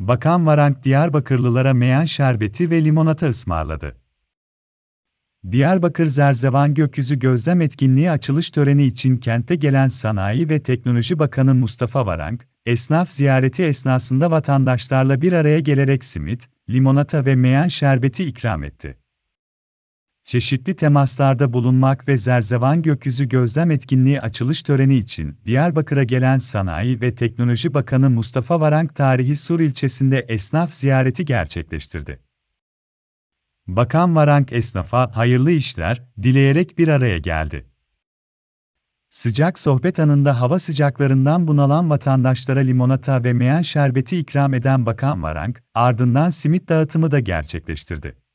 Bakan Varank Diyarbakırlılara meyan şerbeti ve limonata ısmarladı. Diyarbakır Zerzevan Gökyüzü Gözlem Etkinliği açılış töreni için kente gelen Sanayi ve Teknoloji Bakanı Mustafa Varank, esnaf ziyareti esnasında vatandaşlarla bir araya gelerek simit, limonata ve meyan şerbeti ikram etti çeşitli temaslarda bulunmak ve Zerzevan Gökyüzü Gözlem Etkinliği açılış töreni için Diyarbakır'a gelen Sanayi ve Teknoloji Bakanı Mustafa Varank tarihi Sur ilçesinde esnaf ziyareti gerçekleştirdi. Bakan Varank esnafa hayırlı işler dileyerek bir araya geldi. Sıcak sohbet anında hava sıcaklarından bunalan vatandaşlara limonata ve meyan şerbeti ikram eden Bakan Varank, ardından simit dağıtımı da gerçekleştirdi.